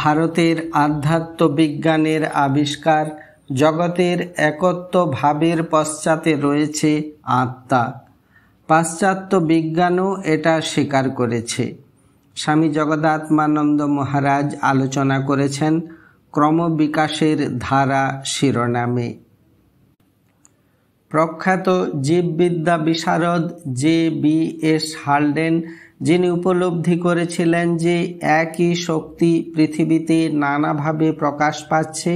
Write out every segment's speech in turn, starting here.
ভারতের আধ্যাত্ম বিজ্ঞানের আবিষ্কার জগতের একত্ব ভাবের পশ্চাতে রয়েছে আত্মা পাশ্চাত্য বিজ্ঞানও এটা স্বীকার করেছে স্বামী জগদাত্মানন্দ মহারাজ আলোচনা করেছেন ক্রমবিকাশের ধারা শিরোনামে প্রখ্যাত জীববিদ্যা বিশারদ জে বি এস হার্ডেন যিনি উপলব্ধি করেছিলেন যে একই শক্তি পৃথিবীতে নানাভাবে প্রকাশ পাচ্ছে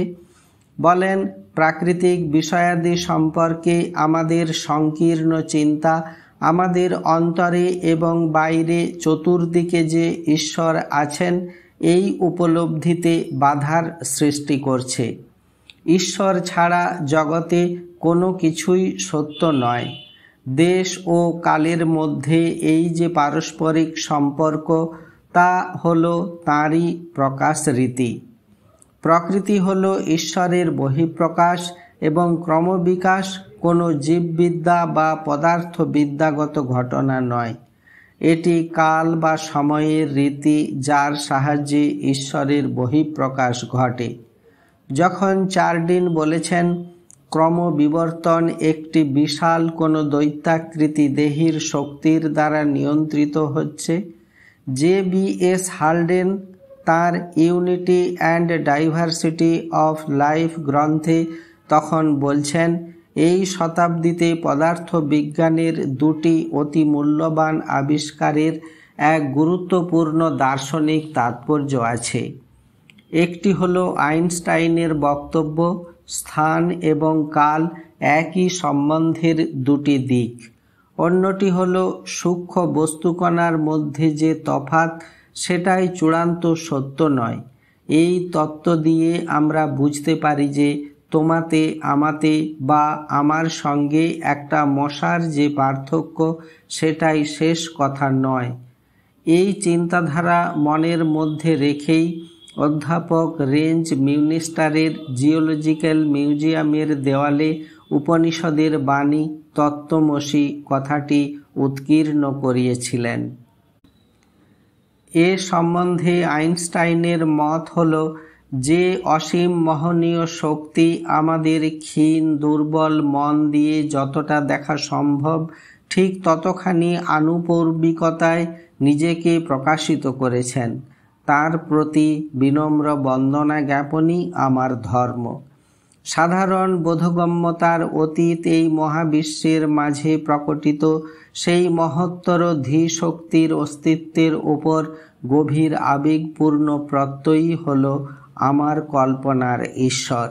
বলেন প্রাকৃতিক বিষয়াদি সম্পর্কে আমাদের সংকীর্ণ চিন্তা আমাদের অন্তরে এবং বাইরে চতুর্দিকে যে ঈশ্বর আছেন এই উপলব্ধিতে বাধার সৃষ্টি করছে ঈশ্বর ছাড়া জগতে কোনো কিছুই সত্য নয় দেশ ও কালের মধ্যে এই যে পারস্পরিক সম্পর্ক তা হল তাঁরই প্রকাশ রীতি প্রকৃতি হল ঈশ্বরের বহিঃপ্রকাশ এবং ক্রমবিকাশ কোনো জীববিদ্যা বা পদার্থবিদ্যাগত ঘটনা নয় এটি কাল বা সময়ের রীতি যার সাহায্যে ঈশ্বরের বহিঃপ্রকাশ ঘটে যখন চার্ডিন বলেছেন ক্রমবিবর্তন একটি বিশাল কোনো দৈত্যাকৃতি দেহির শক্তির দ্বারা নিয়ন্ত্রিত হচ্ছে জে বি এস হালডেন তাঁর unity and diversity of life গ্রন্থে তখন বলছেন এই শতাব্দীতে পদার্থ বিজ্ঞানের দুটি অতি মূল্যবান আবিষ্কারের এক গুরুত্বপূর্ণ দার্শনিক তাৎপর্য আছে একটি হলো আইনস্টাইনের বক্তব্য স্থান এবং কাল একই সম্বন্ধের দুটি দিক অন্যটি হল সূক্ষ্ম বস্তুকণার মধ্যে যে তফাত সেটাই চূড়ান্ত সত্য নয় এই তত্ত্ব দিয়ে আমরা বুঝতে পারি যে তোমাতে আমাতে বা আমার সঙ্গে একটা মশার যে পার্থক্য সেটাই শেষ কথা নয় এই চিন্তাধারা মনের মধ্যে রেখেই অধ্যাপক রেঞ্জ মিউনিস্টারের জিওলজিক্যাল মিউজিয়ামের দেওয়ালে উপনিষদের বাণী তত্ত্বমসী কথাটি উৎকীর্ণ করিয়েছিলেন এ সম্বন্ধে আইনস্টাইনের মত হল যে অসীম মহনীয় শক্তি আমাদের ক্ষীণ দুর্বল মন দিয়ে যতটা দেখা সম্ভব ঠিক ততখানি আনুপর্বিকতায় নিজেকে প্রকাশিত করেছেন তার প্রতি বিনম্র বন্দনা জ্ঞাপনই আমার ধর্ম সাধারণ বোধগম্যতার অতীত এই মহাবিশ্বের মাঝে প্রকটিত সেই মহত্তর ধী শক্তির অস্তিত্বের ওপর গভীর আবেগপূর্ণ প্রত্যয়ই হল আমার কল্পনার ঈশ্বর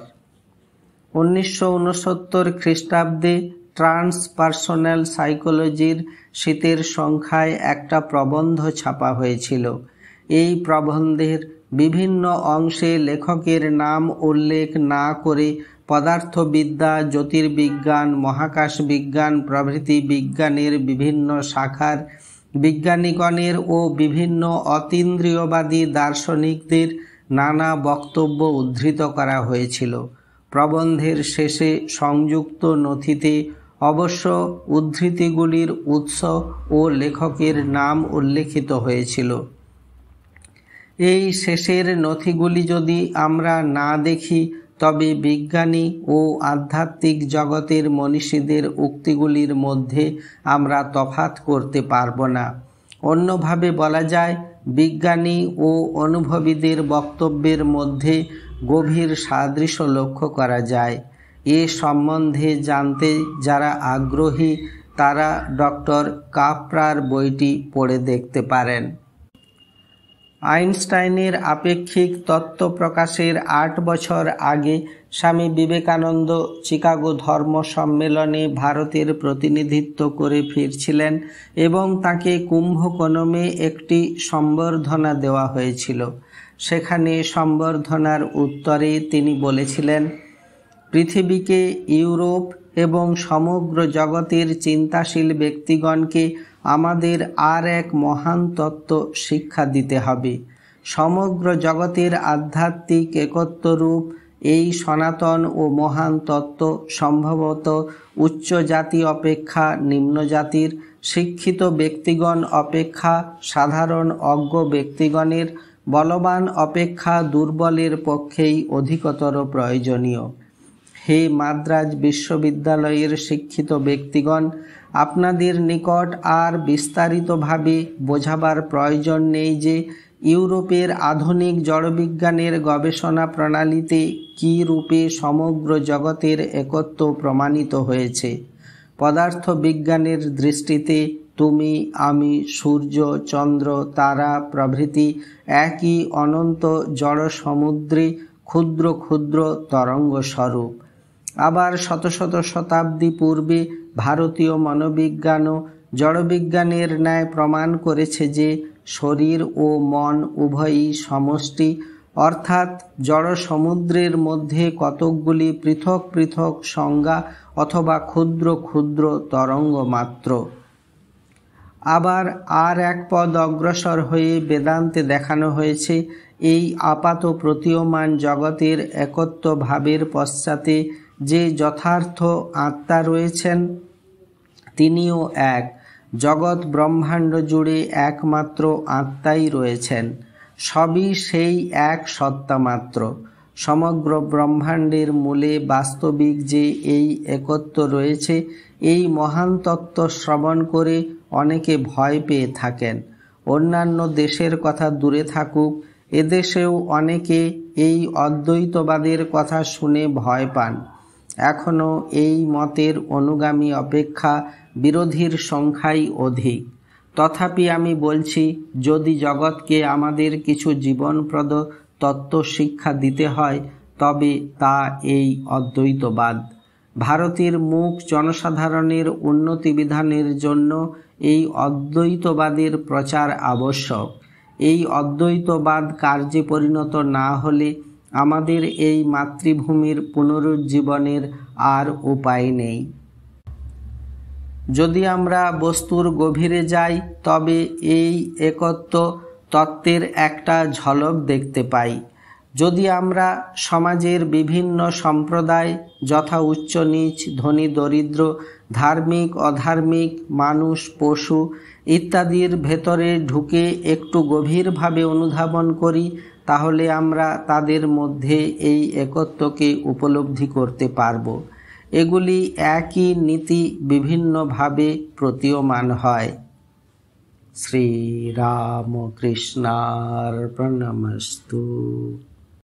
উনিশশো উনসত্তর খ্রিস্টাব্দে ট্রান্সপার্সোনাল সাইকোলজির শীতের সংখ্যায় একটা প্রবন্ধ ছাপা হয়েছিল এই প্রবন্ধের বিভিন্ন অংশে লেখকের নাম উল্লেখ না করে পদার্থবিদ্যা জ্যোতির্বিজ্ঞান মহাকাশ বিজ্ঞান প্রভৃতি বিজ্ঞানের বিভিন্ন শাখার বিজ্ঞানীগণের ও বিভিন্ন অতীন্দ্রিয়বাদী দার্শনিকদের নানা বক্তব্য উদ্ধৃত করা হয়েছিল প্রবন্ধের শেষে সংযুক্ত নথিতে অবশ্য উদ্ধৃতিগুলির উৎস ও লেখকের নাম উল্লেখিত হয়েছিল এই শেষের নথিগুলি যদি আমরা না দেখি তবে বিজ্ঞানী ও আধ্যাত্মিক জগতের মনীষীদের উক্তিগুলির মধ্যে আমরা তফাত করতে পারব না অন্যভাবে বলা যায় বিজ্ঞানী ও অনুভবীদের বক্তব্যের মধ্যে গভীর সাদৃশ্য লক্ষ্য করা যায় এ সম্বন্ধে জানতে যারা আগ্রহী তারা ডক্টর কাপড়ার বইটি পড়ে দেখতে পারেন আইনস্টাইনের আপেক্ষিক তত্ত্ব প্রকাশের আট বছর আগে স্বামী বিবেকানন্দ চিকাগো ধর্ম সম্মেলনে ভারতের প্রতিনিধিত্ব করে ফিরছিলেন এবং তাকে কুম্ভকোণমে একটি সম্বর্ধনা দেওয়া হয়েছিল সেখানে সম্বর্ধনার উত্তরে তিনি বলেছিলেন পৃথিবীকে ইউরোপ এবং সমগ্র জগতের চিন্তাশীল ব্যক্তিগণকে আমাদের আর এক মহান তত্ত্ব শিক্ষা দিতে হবে সমগ্র জগতের আধ্যাত্মিক একত্বরূপ এই সনাতন ও মহান তত্ত্ব সম্ভবত উচ্চ জাতি অপেক্ষা নিম্ন জাতির শিক্ষিত ব্যক্তিগণ অপেক্ষা সাধারণ অজ্ঞ ব্যক্তিগণের বলবান অপেক্ষা দুর্বলের পক্ষেই অধিকতর প্রয়োজনীয় হে মাদ্রাজ বিশ্ববিদ্যালয়ের শিক্ষিত ব্যক্তিগণ আপনাদের নিকট আর বিস্তারিতভাবে বোঝাবার প্রয়োজন নেই যে ইউরোপের আধুনিক জড়বিজ্ঞানের গবেষণা প্রণালীতে কী রূপে সমগ্র জগতের একত্ব প্রমাণিত হয়েছে পদার্থ বিজ্ঞানের দৃষ্টিতে তুমি আমি সূর্য চন্দ্র তারা প্রভৃতি একই অনন্ত জড় সমুদ্রে ক্ষুদ্র ক্ষুদ্র তরঙ্গস্বরূপ আবার শত শত শতাব্দী পূর্বে ভারতীয় মনোবিজ্ঞানও জড়বিজ্ঞানের ন্যায় প্রমাণ করেছে যে শরীর ও মন উভয়ই সমষ্টি অর্থাৎ জড় সমুদ্রের মধ্যে কতকগুলি পৃথক পৃথক সংজ্ঞা অথবা ক্ষুদ্র ক্ষুদ্র তরঙ্গ মাত্র আবার আর এক পদ অগ্রসর হয়ে বেদান্তে দেখানো হয়েছে এই আপাত প্রতীয়মান জগতের একত্ব ভাবের পশ্চাতে যে যথার্থ আত্মা রয়েছেন তিনিও এক জগৎ ব্রহ্মাণ্ড জুড়ে একমাত্র আত্মাই রয়েছেন সবই সেই এক সত্তা মাত্র সমগ্র ব্রহ্মাণ্ডের মূলে বাস্তবিক যে এই একত্ব রয়েছে এই মহান তত্ত্ব শ্রবণ করে অনেকে ভয় পেয়ে থাকেন অন্যান্য দেশের কথা দূরে থাকুক এদেশেও অনেকে এই অদ্বৈতবাদের কথা শুনে ভয় পান এখনও এই মতের অনুগামী অপেক্ষা বিরোধীর সংখ্যাই অধিক তথাপি আমি বলছি যদি জগৎকে আমাদের কিছু জীবনপ্রদ তত্ত্ব শিক্ষা দিতে হয় তবে তা এই অদ্বৈতবাদ ভারতের মুখ জনসাধারণের উন্নতি বিধানের জন্য এই অদ্বৈতবাদের প্রচার আবশ্যক এই অদ্বৈতবাদ কার্যে পরিণত না হলে আমাদের এই মাতৃভূমির পুনরুজ্জীবনের আর উপায় নেই যদি আমরা বস্তুর গভীরে যাই তবে এই একত্ব তত্ত্বের একটা ঝলক দেখতে পাই যদি আমরা সমাজের বিভিন্ন সম্প্রদায় যথা উচ্চ নীচ ধনী দরিদ্র ধার্মিক অধার্মিক মানুষ পশু ইত্যাদির ভেতরে ঢুকে একটু গভীরভাবে অনুধাবন করি তাহলে আমরা তাদের মধ্যে এই একত্বকে উপলব্ধি করতে পারব এগুলি একই নীতি বিভিন্নভাবে প্রতীয়মান হয় প্রণমস্তু